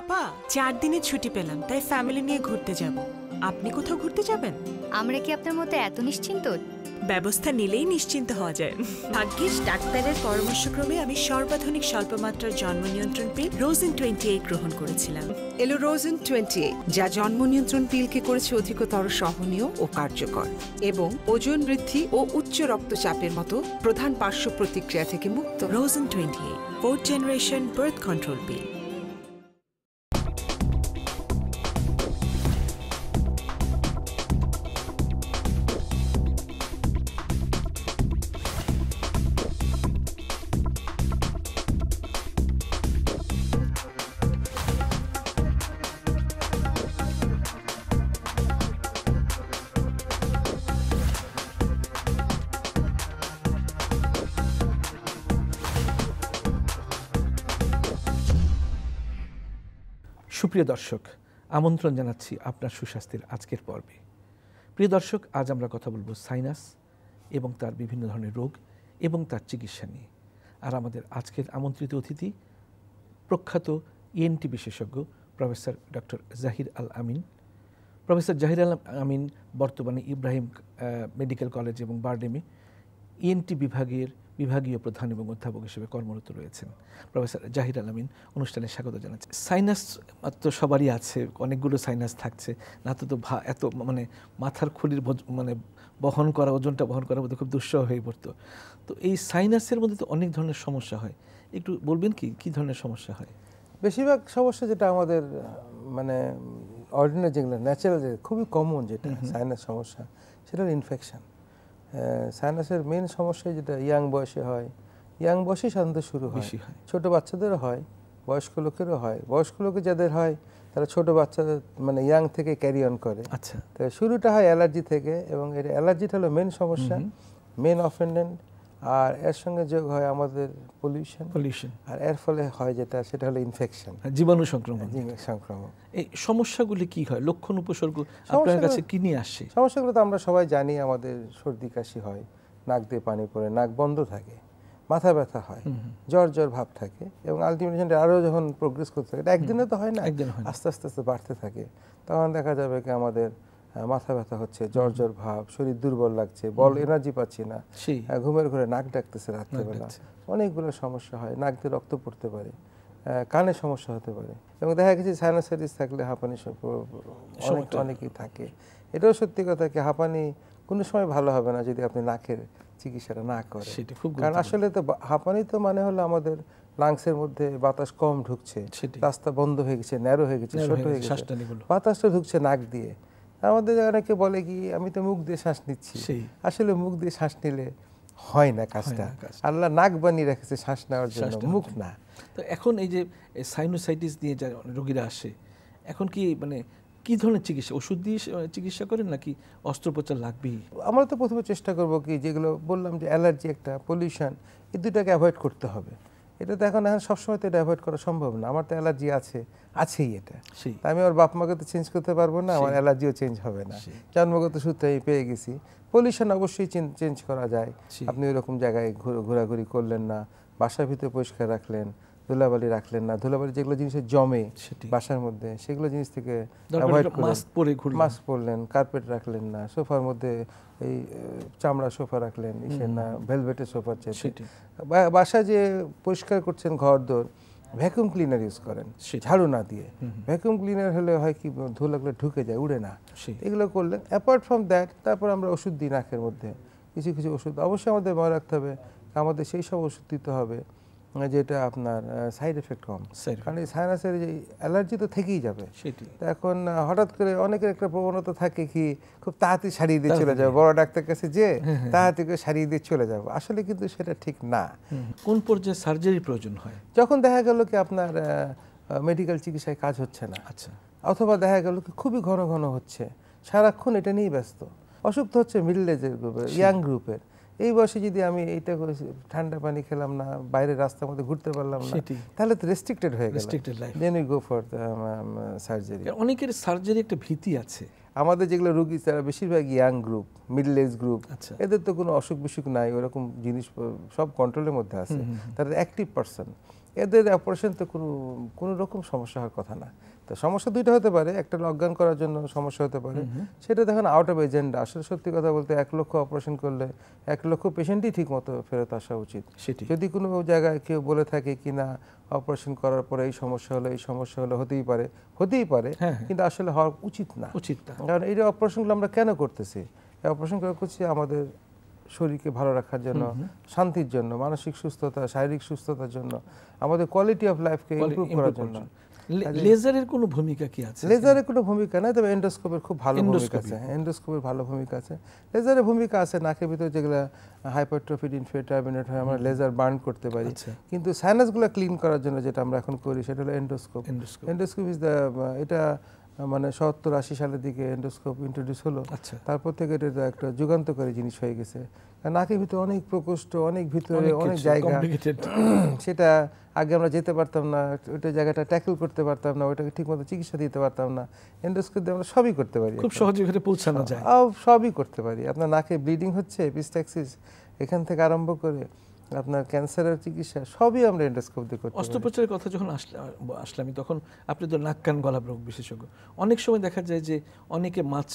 আপা চার দিনের ছুটি পেলাম তাই ফ্যামিলি নিয়ে ঘুরতে যাব আপনি কোথাও ঘুরতে যাবেন আমরা কি আপনার মতো এত নিশ্চিন্ত ব্যবস্থা নিলেই নিশ্চিন্ত হওয়া যায় ভাগ্যিস ডাক্তারের পরামর্শক্রমে আমি সর্বাধুনিক স্বল্পমাত্রার জন্ম নিয়ন্ত্রণ পিল রোজেন টোয়েন্টি এইট গ্রহণ করেছিলাম এলো রোজেন টোয়েন্টি এইট যা জন্ম নিয়ন্ত্রণ পিলকে করেছে অধিকতর সহনীয় ও কার্যকর এবং ওজন বৃদ্ধি ও উচ্চ রক্তচাপের মতো প্রধান পার্শ্ব প্রতিক্রিয়া থেকে মুক্ত Rosen twenty eight fourth generation birth control pill সুপ্রিয় দর্শক আমন্ত্রণ জানাচ্ছি আপনার সুস্বাস্থ্যের আজকের পর্বে প্রিয় দর্শক আজ আমরা কথা বলবো সাইনাস এবং তার বিভিন্ন ধরনের রোগ এবং তার চিকিৎসা নিয়ে আর আমাদের আজকের আমন্ত্রিত অতিথি প্রখ্যাত ইএনটি e বিশেষজ্ঞ professor doctor Zahir Al Amin professor Zahir Al Amin বর্তমানে ইব্রাহিম মেডিকেল কলেজ এবং বারডেমে ইএনটি e বিভাগের বিভাগীয় প্রধান এবং অধ্যাপক হিসেবে কর্মরত রয়েছেন প্রফেসর জাহির আলামিন অনুষ্ঠানে স্বাগত জানাচ্ছি সাইনাস তো সবারই আছে অনেকগুলো সাইনাস থাকছে না তো তো এত মানে মাথার খুলির মানে বহন করা ওজনটা বহন করার মধ্যে খুব দুঃসহ হয়ে পড়তো তো এই সাইনাসের মধ্যে তো অনেক ধরনের সমস্যা হয় একটু বলবেন কি কি ধরনের সমস্যা হয় বেশিরভাগ সমস্যা যেটা আমাদের মানে অর্ডিনারি যেগুলো ন্যাচারাল যে খুবই কমন যেটা সাইনাস সমস্যা সেটা ইনফেকশান সাইনাসের মেন সমস্যা যেটা ইয়াং বয়সে হয় ইয়াং বয়সে সাধারণত শুরু হয় ছোট বাচ্চাদের হয় বয়স্ক লোকেরও হয় বয়স্ক লোকে যাদের হয় তারা ছোট বাচ্চাদের মানে ইয়াং থেকে ক্যারি অন করে আচ্ছা তো শুরুটা হয় অ্যালার্জি থেকে এবং এটা অ্যালার্জিটা হলো মেন সমস্যা মেন অফেন্ডেন্ট আর এর সঙ্গে যোগ হয় আমাদের পলিউশন পলিউশন আর এর ফলে হয় যেটা সেটা হলো ইনফেকশন হ্যাঁ, জীবাণু সংক্রমণ সংক্রমণ এই সমস্যাগুলি কি হয় লক্ষণ উপসর্গ আপনার কাছে কি নিয়ে আসে সমস্যাগুলো তো আমরা সবাই জানি আমাদের সর্দি কাশি হয় নাক দিয়ে পানি পড়ে নাক বন্ধ থাকে মাথা ব্যথা হয় জ্বর জ্বর ভাব থাকে এবং আলটিমেটলি আরও যখন প্রোগ্রেস করতে থাকে একদিনে তো হয় না একদিন আস্তে আস্তে আস্তে বাড়তে থাকে তখন দেখা যাবে কি আমাদের মাথা ব্যথা হচ্ছে জ্বর জ্বর ভাব শরীর দুর্বল লাগছে বল এনার্জি পাচ্ছি না ঘুমের ঘরে নাক ডাকতেছে রাত্রেবেলা অনেকগুলো সমস্যা হয় নাক দিয়ে রক্ত পড়তে পারে কানে সমস্যা হতে পারে এবং দেখা গেছে সাইনাসাইটিস থাকলে হাঁপানি অনেকই অনেকেই থাকে এটাও সত্যি কথা কি হাঁপানি কোনো সময় ভালো হবে না যদি আপনি নাকের চিকিৎসাটা না করেন কারণ আসলে তো হাঁপানি তো মানে হলো আমাদের লাংসের মধ্যে বাতাস কম ঢুকছে রাস্তা বন্ধ হয়ে গেছে ন্যারো হয়ে গেছে ছোট হয়ে গেছে বাতাসটা ঢুকছে নাক দিয়ে আমাদের অনেকে বলে কি আমি তো মুখ দিয়ে শ্বাস নিচ্ছি আসলে মুখ দিয়ে শ্বাস নিলে হয় না কাজটা আল্লাহ নাক বানিয়ে রেখেছে শ্বাস নেওয়ার জন্য মুখ না তো এখন এই যে সাইনোসাইটিস দিয়ে যা রোগীরা আসে এখন কি মানে কি ধরনের চিকিৎসা ওষুধ দিয়ে চিকিৎসা করেন নাকি অস্ত্রোপচার লাগবেই আমরা তো প্রথমে চেষ্টা করব কি যেগুলো বললাম যে অ্যালার্জি একটা পলিউশন এই দুটাকে অ্যাভয়েড করতে হবে এটা তো এখন এখন সবসময় তো এটা অ্যাভয়েড করা সম্ভব না আমার তো অ্যালার্জি আছে আছেই এটা আমি আমার বাপ মাকে তো চেঞ্জ করতে পারবো না আমার অ্যালার্জিও চেঞ্জ হবে না জন্মগত সূত্রে আমি পেয়ে গেছি পলিউশন অবশ্যই চেঞ্জ করা যায় আপনি ওইরকম জায়গায় ঘোরাঘুরি করলেন না বাসার ভিতরে পরিষ্কার রাখলেন ধুলাবালি রাখলেন না ধুলাবালি যেগুলো জিনিসের জমে বাসার মধ্যে সেগুলো জিনিস থেকে মাস্ক মাস্ক পরলেন কার্পেট রাখলেন না সোফার মধ্যে এই চামড়া সোফা রাখলেন ইসের না ভেলভেটের সোফা চেয়ে বাসা যে পরিষ্কার করছেন ঘর দোর ভ্যাকুম ক্লিনার ইউজ করেন ঝাড়ু না দিয়ে ভ্যাকুম ক্লিনার হলে হয় কি লাগলে ঢুকে যায় উড়ে না এগুলো করলেন অ্যাপার্ট ফ্রম দ্যাট তারপর আমরা ওষুধ দিই নাকের মধ্যে কিছু কিছু ওষুধ অবশ্যই আমাদের মনে রাখতে হবে আমাদের সেই সব ওষুধ দিতে হবে মানে যেটা আপনার সাইড এফেক্ট কম কারণ এই সাইনাসের যে অ্যালার্জি তো থেকেই যাবে এখন হঠাৎ করে অনেকের একটা প্রবণতা থাকে কি খুব তাড়াতাড়ি সারিয়ে দিয়ে চলে যাবে হ্যাঁ। বড় ডাক্তার কাছে যে হ্যাঁ, হ্যাঁ, তাড়াতাড়ি করে সারিয়ে দিয়ে চলে যাবো আসলে কিন্তু সেটা ঠিক না কোন পর্যায়ে সার্জারি প্রয়োজন হয় যখন দেখা গেল কি আপনার মেডিকেল চিকিৎসায় কাজ হচ্ছে না আচ্ছা অথবা দেখা গেল কি খুবই ঘন ঘন হচ্ছে সারাক্ষণ এটা নিয়েই ব্যস্ত অসুখ হচ্ছে মিডল এজের গ্রুপের ইয়াং গ্রুপের এই বয়সে যদি আমি এইটা ঠান্ডা পানি খেলাম না বাইরে রাস্তার মধ্যে ঘুরতে পারলাম না তাহলে তো রেস্ট্রিক্টেড হয়ে গেল then we go for surgery অনেকের সার্জারি একটা ভীতি আছে আমাদের যেগুলো রুগী তারা বেশিরভাগ young group middle age group এদের তো কোনো অসুখ বিসুখ নাই ওরকম জিনিস সব কন্ট্রোলের মধ্যে আছে তাদের অ্যাক্টিভ পার্সন এদের অপারেশন তো কোনো কোনো রকম সমস্যা হওয়ার কথা না তা সমস্যা দুইটা হতে পারে একটা লকডাউন করার জন্য সমস্যা হতে পারে সেটা দেখেন আউট অফ এজেন্ডা আসলে সত্যি কথা বলতে এক লক্ষ অপারেশন করলে এক লক্ষ পেশেন্টই ঠিক মতো ফেরত আসা উচিত যদি কোনো জায়গায় কেউ বলে থাকে কি না অপারেশন করার পরে এই সমস্যা হলো এই সমস্যা হলো হতেই পারে হতেই পারে হ্যাঁ, হ্যাঁ। কিন্তু আসলে হওয়া উচিত না উচিত না কারণ এই অপারেশনগুলো আমরা কেন করতেছি অপারেশন করছি আমাদের শরীরকে ভালো রাখার জন্য শান্তির জন্য মানসিক সুস্থতা শারীরিক সুস্থতার জন্য আমাদের কোয়ালিটি অফ লাইফকে ইম্প্রুভ করার জন্য লেজারের কোনো ভূমিকা কি আছে লেজারের কোনো ভূমিকা নাই তবে এন্ডোস্কোপের খুব ভালো ভূমিকা আছে হ্যাঁ, এন্ডোস্কোপের ভালো ভূমিকা আছে লেজারের ভূমিকা আছে নাকের ভিতরে যেগুলো হাইপারট্রফিড ইনফেটাবিনেট হয় আমরা লেজার বার্ন করতে পারি আচ্ছা। কিন্তু সাইনাসগুলো ক্লিন করার জন্য যেটা আমরা এখন করি সেটা হলো এন্ডোস্কোপ এন্ডোস্কোপ ইজ দ্য এটা মানে সত্তর আশি সালের দিকে এন্ডোস্কোপ ইন্ট্রোডিউস হলো আচ্ছা। তারপর থেকে এটা একটা যুগান্তকারী জিনিস হয়ে গেছে নাকের ভিতরে অনেক প্রকোষ্ঠ অনেক ভিতরে অনেক জায়গা সেটা আগে আমরা যেতে পারতাম না ওইটা জায়গাটা ট্যাকল করতে পারতাম না ওইটাকে ঠিকমতো চিকিৎসা দিতে পারতাম না এন্ডোস্কোপ দিয়ে আমরা সবই করতে পারি খুব সহজে ওখানে পৌঁছানো যায় সবই করতে পারি আপনার নাকে ব্লিডিং হচ্ছে পিস্টাক্সিস এখান থেকে আরম্ভ করে আপনার ক্যান্সারের চিকিৎসা সবই আমরা এন্ডোস্কোপ দিয়ে করতে অস্ত্রোপচারের কথা যখন আসলে আমি তখন আপনি তো নাক কান গলা রোগ বিশেষজ্ঞ অনেক সময় দেখা যায় যে অনেকে মাছ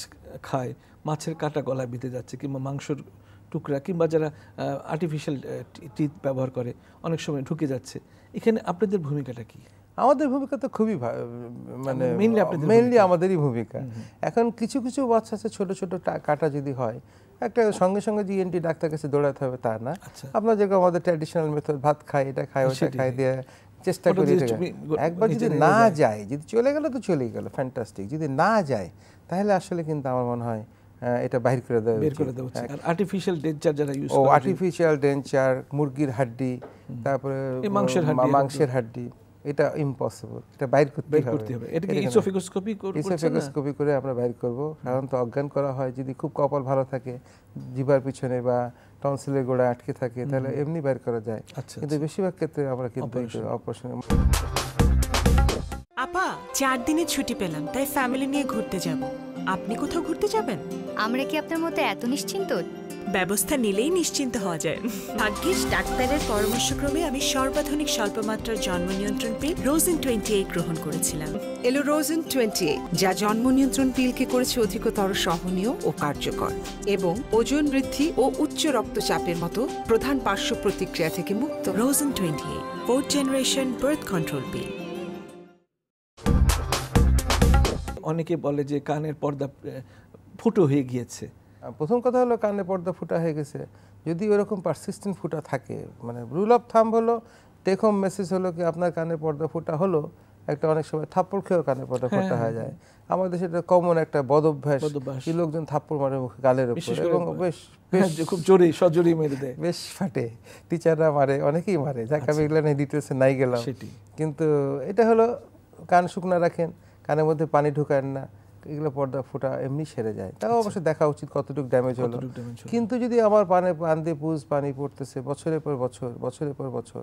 খায় মাছের কাটা গলা বিঁধে যাচ্ছে কিংবা মাংসর টুকরা কিংবা যারা আর্টিফিশিয়াল টিথ ব্যবহার করে অনেক সময় ঢুকে যাচ্ছে এখানে আপনাদের ভূমিকাটা কি আমাদের ভূমিকা তো খুবই মানে মেইনলি আমাদেরই ভূমিকা এখন কিছু কিছু বাচ্চা আছে ছোট ছোট কাটা যদি হয় একটা সঙ্গে সঙ্গে যে ডাক্তার কাছে দৌড়াতে হবে তা না আচ্ছা। আপনার যেরকম আমাদের ট্র্যাডিশনাল মেথড ভাত খাই এটা খাই ওটা খাই দিয়ে চেষ্টা করি একবার যদি না যায় যদি চলে গেলো তো চলেই গেলো ফ্যান্টাস্টিক যদি না যায় তাহলে আসলে কিন্তু আমার মনে হয় এটা বাহির করে দেওয়া বের করে দেওয়া উচিত হ্যাঁ। আর্টিফিশিয়াল ডেঞ্চার যারা ইউজ ও আর্টিফিশিয়াল ডেঞ্চার মুরগির হাড্ডি তারপরে মাংসের হাড্ডি মাংসের হাড্ডি এটা ইম্পসিবল এটা বাইর করতে হবে এটা কি ইসোফেগোস্কোপি ইসোফেগোস্কোপি করে আমরা বাইর করব সাধারণত অজ্ঞান করা হয় যদি খুব কপাল ভালো থাকে জিভার পিছনে বা টনসিলের গোড়া আটকে থাকে তাহলে এমনি বাইর করা যায় আচ্ছা, কিন্তু আচ্ছা। বেশিরভাগ ক্ষেত্রে আমরা কিন্তু অপারেশন আপা চার দিনের ছুটি পেলাম তাই ফ্যামিলি নিয়ে ঘুরতে যাব আপনি কোথাও ঘুরতে যাবেন আমরা কি আপনার মতো এত নিশ্চিন্ত ব্যবস্থা নিলেই নিশ্চিন্ত হওয়া যায় ভাগ্যিস ডাক্তারের পরামর্শক্রমে আমি সর্বাধুনিক স্বল্পমাত্রার জন্ম নিয়ন্ত্রণ পিল রোজেন টোয়েন্টি এইট গ্রহণ করেছিলাম এলো রোজেন টোয়েন্টি এইট যা জন্ম নিয়ন্ত্রণ পিলকে করেছে অধিকতর সহনীয় ও কার্যকর এবং ওজন বৃদ্ধি ও উচ্চ রক্তচাপের মতো প্রধান পার্শ্ব প্রতিক্রিয়া থেকে মুক্ত Rosen twenty eight fourth generation birth control pill অনেকে বলে যে কানের পর্দা ফুটো হয়ে গিয়েছে প্রথম কথা হলো কানে পর্দা ফুটা হয়ে গেছে যদি ওরকম পারসিস্টেন্ট ফুটা থাকে মানে রুল অফ থাম হলো টেক হোম মেসেজ হলো কি আপনার কানে পর্দা ফুটা হলো একটা অনেক সময় থাপ্পড় খেয়েও কানে পর্দা হ্যাঁ, ফুটা হ্যাঁ, হয়ে হ্যাঁ। যায় আমাদের দেশে এটা কমন একটা বদভ্যাস কি লোকজন থাপ্পড় মারে মুখে গালের উপর এবং বেশ বেশ খুব জোরে সজোরে মেরে দেয় বেশ ফাটে টিচাররা মারে অনেকেই মারে যাকে আমি আচ্ছা। এগুলো নিয়ে ডিটেলসে নাই গেলাম কিন্তু এটা হলো কান শুকনা রাখেন কানের মধ্যে পানি ঢুকান না এগুলো পর্দা ফোটা এমনি সেরে যায় তাও আচ্ছা। অবশ্য দেখা উচিত কতটুকু ড্যামেজ হলো কিন্তু যদি আমার পানে পান দিয়ে পুজ পানি পড়তেছে বছরের পর বছর বছরের পর বছর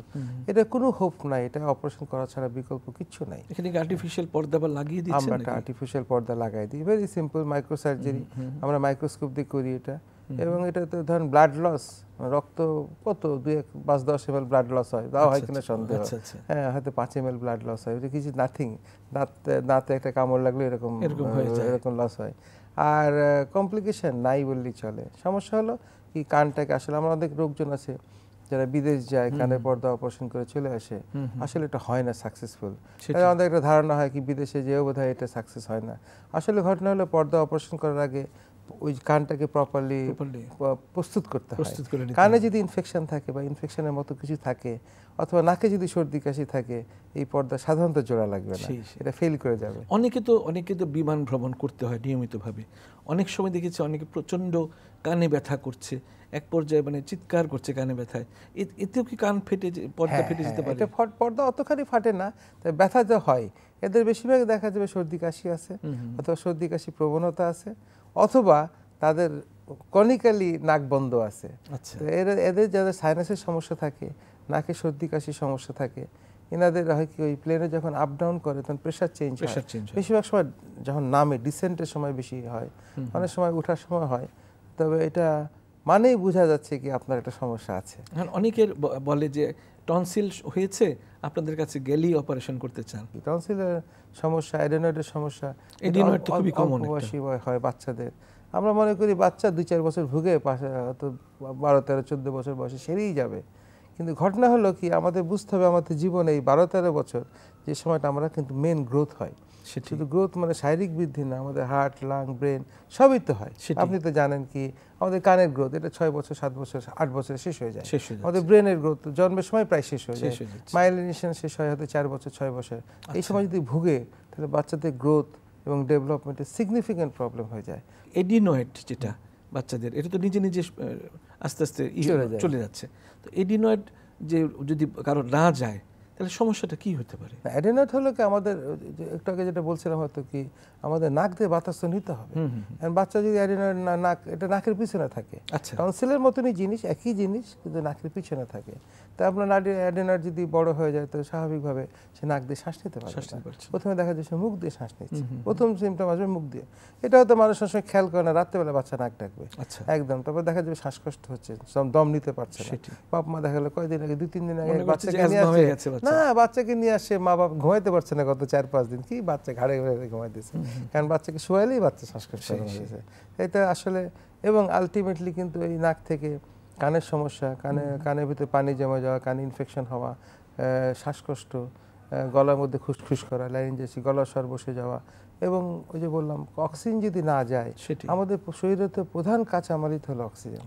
এটা কোনো হোপ নাই এটা অপারেশন করা ছাড়া বিকল্প কিছু নাই এখানে আর্টিফিশিয়াল পর্দা বা লাগিয়ে দিচ্ছেন আমরা আর্টিফিশিয়াল পর্দা লাগাই দিই ভেরি সিম্পল মাইক্রো সার্জারি আমরা মাইক্রোস্কোপ দিয়ে করি এটা এবং এটাতে ধরেন ব্লাড লস রক্ত কত দুই এক পাঁচ দশ এম এল ব্লাড লস হয় তাও হয় আচ্ছা, কিনা আচ্ছা। সন্দেহ আচ্ছা, হ্যাঁ হয়তো পাঁচ এম এল ব্লাড লস হয় কিছু নাথিং দাঁত দাঁতে একটা কামড় লাগলো এরকম এরকম লস হয় আর কমপ্লিকেশন নাই বললেই চলে সমস্যা হলো কি কানটাকে আসলে আমার অনেক লোকজন আছে যারা বিদেশ যায় কানে পর্দা অপারেশন করে চলে আসে আসলে এটা হয় না সাকসেসফুল আমাদের একটা ধারণা হয় কি বিদেশে যেও বোধ এটা সাকসেস হয় না আসলে ঘটনা হলো পর্দা অপারেশন করার আগে ওই কানটাকে প্রপারলি প্রস্তুত করতে হয় কানে যদি ইনফেকশন থাকে বা ইনফেকশনের মতো কিছু থাকে অথবা নাকে যদি সর্দি কাশি থাকে এই পর্দা সাধারণত জোড়া লাগবে না এটা ফেল করে যাবে অনেকে তো অনেকে তো বিমান ভ্রমণ করতে হয় নিয়মিতভাবে অনেক সময় দেখেছি অনেকে প্রচণ্ড কানে ব্যথা করছে এক পর্যায়ে মানে চিৎকার করছে কানে ব্যথায় এতেও কি কান ফেটে পর্দা হ্যাঁ, ফেটে হ্যাঁ, যেতে পারে পর্দা অতখানি ফাটে না তাই ব্যথা যা হয় এদের বেশিরভাগ দেখা যাবে সর্দি কাশি আছে অথবা সর্দি কাশি প্রবণতা আছে অথবা তাদের কনিক্যালি নাক বন্ধ আছে আচ্ছা এদের যাদের সাইনাসের সমস্যা থাকে নাকে সর্দি কাশির সমস্যা থাকে এনাদের হয় কি ওই প্লেনে যখন আপ ডাউন করে তখন প্রেশার চেঞ্জ হয় বেশিরভাগ সময় যখন নামে ডিসেন্টের সময় বেশি হয় অনেক সময় ওঠার সময় হয় তবে এটা মানেই বোঝা যাচ্ছে কি আপনার একটা সমস্যা আছে অনেকের বলে যে টনসিল হয়েছে আপনাদের কাছে গেলেই অপারেশন করতে চান টনসিলের সমস্যা এডেনয়েডের সমস্যা তো খুবই কমন হয় বাচ্চাদের আমরা মনে করি বাচ্চা দুই চার বছর ভুগে তো বারো তেরো চোদ্দ বছর বয়সে সেরেই যাবে কিন্তু ঘটনা হলো কি আমাদের বুঝতে হবে আমাদের জীবনে এই বারো তেরো বছর যে সময়টা আমরা কিন্তু মেন গ্রোথ হয় শুধু গ্রোথ মানে শারীরিক বৃদ্ধি না আমাদের হার্ট লাং ব্রেন সবই তো হয় আপনি তো জানেন কি আমাদের কানের গ্রোথ এটা ছয় বছর সাত বছর আট বছর শেষ হয়ে যায় আমাদের ব্রেনের গ্রোথ জন্মের সময় প্রায় শেষ হয়ে যায় মাইলিনেশন শেষ হয় হয়তো চার বছর ছয় বছর এই আচ্ছা। সময় যদি ভুগে তাহলে বাচ্চাদের গ্রোথ এবং ডেভেলপমেন্টে সিগনিফিকেন্ট প্রবলেম হয়ে যায় এডিনোয়েড যেটা বাচ্চাদের এটা তো নিজে নিজে আস্তে আস্তে চলে যাচ্ছে তো এডিনয়েড যে যদি কারো না যায় তাহলে সমস্যাটা কি হতে পারে অ্যাডেনয়েড হলো কি আমাদের একটু আগে যেটা বলছিলাম হয়তো কি আমাদের নাক দিয়ে বাতাস তো নিতে হবে বাচ্চা যদি অ্যাডেনয়েড নাক এটা নাকের পিছনে থাকে আচ্ছা টনসিলের মতনই জিনিস একই জিনিস কিন্তু নাকের পিছনে থাকে তা আপনার নাডি অ্যাডেনয়েড যদি বড় হয়ে যায় তো স্বাভাবিকভাবে সে নাক দিয়ে শ্বাস নিতে পারে প্রথমে দেখা যাচ্ছে মুখ দিয়ে শ্বাস নিচ্ছে প্রথম সিমটম আসবে মুখ দিয়ে এটা হয়তো মানুষ সবসময় খেয়াল করে না রাত্রেবেলা বাচ্চা নাক ডাকবে আচ্ছা। একদম তারপর দেখা যাবে শ্বাসকষ্ট হচ্ছে দম নিতে পারছে না বাপ মা দেখা গেলো কয়দিন আগে দুই তিন দিন আগে বাচ্চা নিয়ে আসছে না হ্যাঁ বাচ্চাকে নিয়ে আসে মা বাবা ঘুমাইতে পারছে না গত চার পাঁচ দিন কি বাচ্চা ঘাড়ে ঘাড়ে ঘুমাইতেছে কারণ বাচ্চাকে শোয়ালেই বাচ্চা শ্বাসকষ্ট হয়েছে এটা আসলে এবং আলটিমেটলি কিন্তু এই নাক থেকে কানের সমস্যা কানে কানের ভিতরে পানি জমে যাওয়া কানে ইনফেকশন হওয়া শ্বাসকষ্ট গলার মধ্যে খুসখুস করা লাইন যেছি গলা সর বসে যাওয়া এবং ওই যে বললাম অক্সিজেন যদি না যায় আমাদের শরীরে তো প্রধান কাঁচামালই হলো অক্সিজেন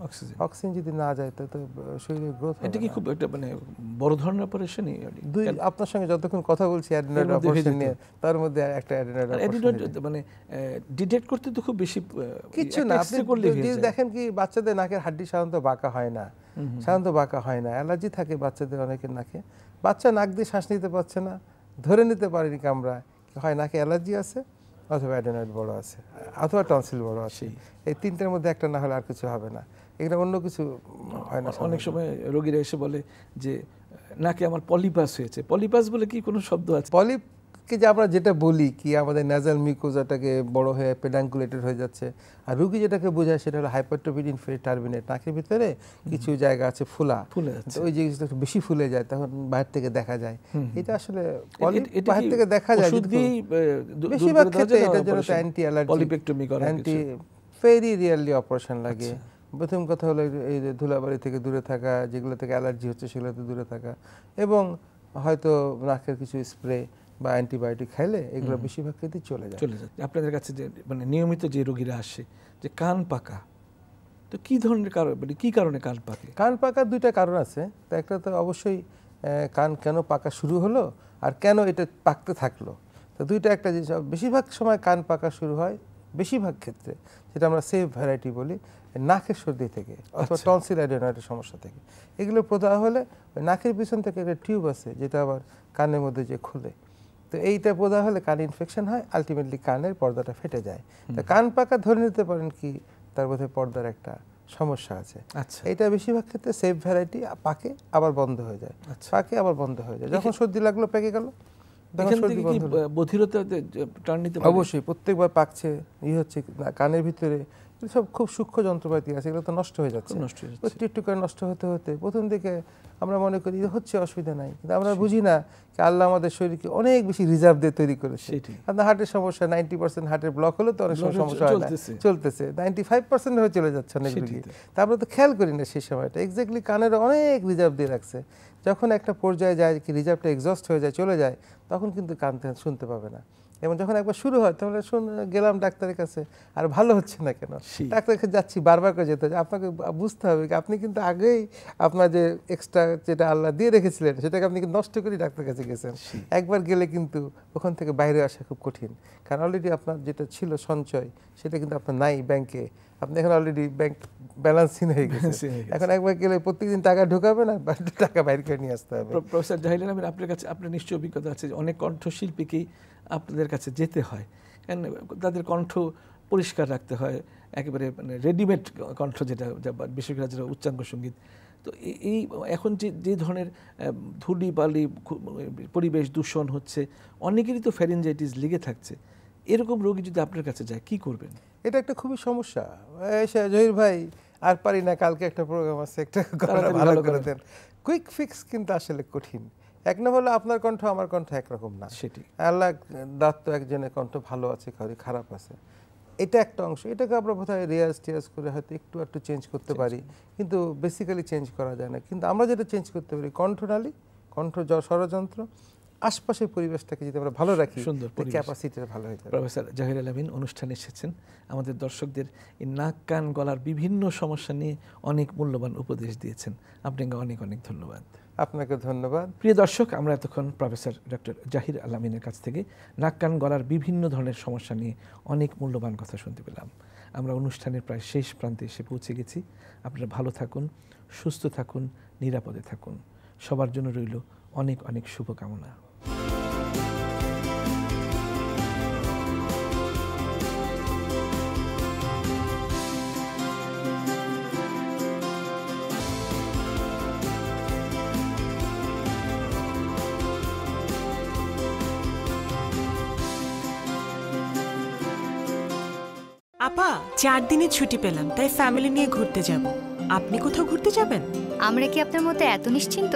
অক্সিজেন যদি না যায় তো শরীরে গ্রোথ এটা কি খুব একটা মানে বড় ধরনের অপারেশনই দুই আপনার সঙ্গে যতক্ষণ কথা বলছি অ্যাডেনয়েড অপারেশন নিয়ে তার মধ্যে একটা অ্যাডেনয়েড মানে ডিটেক্ট করতে তো খুব বেশি কিছু না আপনি দেখেন কি বাচ্চাদের নাকের হাড্ডি সাধারণত বাঁকা হয় না সাধারণত বাঁকা হয় না অ্যালার্জি থাকে বাচ্চাদের অনেকের নাকে বাচ্চা নাক দিয়ে শ্বাস নিতে পারছে না ধরে নিতে পারিনি কামড়ায় হয় নাকে অ্যালার্জি আছে অথবা অ্যাডেনয়েড বড় আছে অথবা টনসিল বড় আছে এই তিনটার মধ্যে একটা না হলে আর কিছু হবে না এখানে অন্য কিছু হয় না অনেক সময় রোগীরা এসে বলে যে নাকি আমার পলিপাস হয়েছে পলিপাস বলে কি কোনো শব্দ আছে পলিপ কি যে আমরা যেটা বলি কি আমাদের ন্যাজাল মিকোজাটাকে বড় হয়ে পেডাঙ্কুলেটেড হয়ে যাচ্ছে আর রুগী যেটাকে বোঝায় সেটা হলো হাইপারটোপিড ইনফেরি টার্মিনেট নাকের ভিতরে কিছু জায়গা আছে ফুলা ফুলে ওই জিনিসটা একটু বেশি ফুলে যায় তখন বাইরে থেকে দেখা যায় এটা আসলে বাইরে থেকে দেখা যায় বেশিরভাগ ক্ষেত্রে এটার জন্য অ্যান্টি অ্যালার্জি করা অ্যান্টি ফেরি রিয়ারলি অপারেশন লাগে আচ্ছা। প্রথম কথা হলো এই যে ধুলাবাড়ি থেকে দূরে থাকা যেগুলো থেকে অ্যালার্জি হচ্ছে সেগুলোতে দূরে থাকা এবং হয়তো নাকের কিছু স্প্রে বা অ্যান্টিবায়োটিক খাইলে এগুলো বেশিরভাগ ক্ষেত্রে চলে যায় চলে যায় আপনাদের কাছে যে মানে নিয়মিত যে রোগীরা আসে যে কান পাকা তো কি ধরনের কারণ মানে কী কারণে কান পাকে কান পাকার দুইটা কারণ আছে তো একটা তো অবশ্যই কান কেন পাকা শুরু হলো আর কেন এটা পাকতে থাকলো তো দুইটা একটা জিনিস বেশিরভাগ সময় কান পাকা শুরু হয় বেশিরভাগ ক্ষেত্রে যেটা আমরা সেফ ভ্যারাইটি বলি নাকের সর্দি থেকে অথবা আচ্ছা। টনসিল অ্যাডেনয়েডের সমস্যা থেকে এগুলো প্রদাহ হলে নাকের পিছন থেকে একটা টিউব আছে যেটা আবার কানের মধ্যে যে খুলে তো এইটা বোধা হলে কান ইনফেকশন হয় আলটিমেটলি কানের পর্দাটা ফেটে যায় তো কান পাকা ধরে নিতে পারেন কি তার বোধহয় পর্দার একটা সমস্যা আছে আচ্ছা এটা বেশিরভাগ ক্ষেত্রে সেফ ভ্যারাইটি পাকে আবার বন্ধ হয়ে যায় আচ্ছা। পাকে আবার বন্ধ হয়ে যায় যখন সর্দি লাগলো পেকে গেল অবশ্যই প্রত্যেকবার পাকছে ই হচ্ছে কানের ভিতরে সব খুব সূক্ষ্ম যন্ত্রপাতি আছে এগুলো তো নষ্ট হয়ে যাচ্ছে নষ্ট হয়ে যাচ্ছে একটু করে নষ্ট হতে হতে প্রথম দিকে আমরা মনে করি হচ্ছে অসুবিধা নাই কিন্তু আমরা বুঝি না যে আল্লাহ আমাদের শরীরকে অনেক বেশি রিজার্ভ দিয়ে তৈরি করেছে আপনার হার্টের সমস্যা নাইনটি পার্সেন্ট হার্টের ব্লক হলে তো অনেক সময় সমস্যা হয় চলতেছে নাইনটি ফাইভ পার্সেন্ট হয়ে চলে যাচ্ছে অনেক রুগী তা আমরা তো খেয়াল করি না সেই সময়টা এক্স্যাক্টলি কানের অনেক রিজার্ভ দিয়ে রাখছে যখন একটা পর্যায়ে যায় কি রিজার্ভটা এক্সস্ট হয়ে যায় চলে যায় তখন কিন্তু কানতে শুনতে পাবে না এবং যখন একবার শুরু হয় তাহলে শুন গেলাম ডাক্তারের কাছে আর ভালো হচ্ছে না কেন ডাক্তারের কাছে যাচ্ছি বারবার করে যেতে হচ্ছে আপনাকে বুঝতে হবে আপনি কিন্তু আগেই আপনার যে এক্সট্রা যেটা আল্লাহ দিয়ে রেখেছিলেন সেটাকে আপনি নষ্ট করে ডাক্তারের কাছে গেছেন একবার গেলে কিন্তু ওখান থেকে বাইরে আসা খুব কঠিন কারণ অলরেডি আপনার যেটা ছিল সঞ্চয় সেটা কিন্তু আপনার নাই ব্যাংকে আপনি এখন অলরেডি ব্যাংক ব্যালেন্সিং হয়ে গেছে এখন একবার গেলে প্রত্যেকদিন টাকা ঢোকাবে না টাকা বাইরে নিয়ে আসতে হবে প্রফেসর জাহিলেন আপনার কাছে আপনার নিশ্চয় অভিজ্ঞতা আছে অনেক কণ্ঠশিল্পীকেই আপনাদের কাছে যেতে হয় কেন তাদের কণ্ঠ পরিষ্কার রাখতে হয় একেবারে মানে রেডিমেড কণ্ঠ যেটা বিশেষ যেটা উচ্চাঙ্গ সঙ্গীত তো এই এখন যে যে ধরনের ধুলি বালি পরিবেশ দূষণ হচ্ছে অনেকেরই তো ফ্যারেঞ্জাইটিস লেগে থাকছে এরকম রোগী যদি আপনার কাছে যায় কি করবেন এটা একটা খুবই সমস্যা জহির ভাই আর পারি না কালকে একটা প্রোগ্রাম আছে একটা ভালো করে দেন কুইক ফিক্স কিন্তু আসলে কঠিন এক না হলো আপনার কণ্ঠ আমার কণ্ঠ একরকম না সেটি আল্লাহ দাঁত তো একজনের কণ্ঠ ভালো আছে কারোর খারাপ আছে এটা একটা অংশ এটাকে আমরা কোথায় রেয়াজ টিয়াজ করে হয়তো একটু একটু চেঞ্জ করতে পারি কিন্তু বেসিক্যালি চেঞ্জ করা যায় না কিন্তু আমরা যেটা চেঞ্জ করতে পারি কণ্ঠনালী কণ্ঠ ষড়যন্ত্র আশপাশের পরিবেশটাকে যদি আমরা ভালো রাখি সুন্দর ক্যাপাসিটিটা ভালো হয়ে যাবে প্রফেসর জাহির আলমিন অনুষ্ঠানে এসেছেন আমাদের দর্শকদের এই নাক কান গলার বিভিন্ন সমস্যা নিয়ে অনেক মূল্যবান উপদেশ দিয়েছেন আপনাকে অনেক অনেক ধন্যবাদ আপনাকে ধন্যবাদ প্রিয় দর্শক আমরা এতক্ষণ প্রফেসর ডক্টর জাহির আলামিনের কাছ থেকে নাক কান গলার বিভিন্ন ধরনের সমস্যা নিয়ে অনেক মূল্যবান কথা শুনতে পেলাম আমরা অনুষ্ঠানের প্রায় শেষ প্রান্তে এসে পৌঁছে গেছি আপনারা ভালো থাকুন সুস্থ থাকুন নিরাপদে থাকুন সবার জন্য রইল অনেক অনেক শুভকামনা আপা চার দিনের ছুটি পেলাম তাই ফ্যামিলি নিয়ে ঘুরতে যাব আপনি কোথাও ঘুরতে যাবেন আমরা কি আপনার মতো এত নিশ্চিন্ত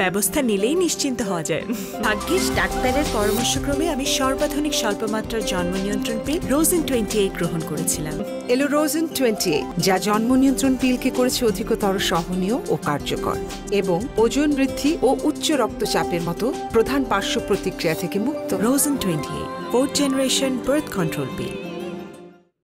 ব্যবস্থা নিলেই নিশ্চিন্ত হওয়া যায় ভাগ্যিস ডাক্তারের পরামর্শক্রমে আমি সর্বাধুনিক স্বল্পমাত্রার জন্ম নিয়ন্ত্রণ পিল রোজেন টোয়েন্টি এইট গ্রহণ করেছিলাম এলো রোজেন টোয়েন্টি এইট যা জন্ম নিয়ন্ত্রণ পিলকে করেছে অধিকতর সহনীয় ও কার্যকর এবং ওজন বৃদ্ধি ও উচ্চ রক্তচাপের মতো প্রধান পার্শ্ব প্রতিক্রিয়া থেকে মুক্ত Rosen twenty eight fourth generation birth control পিল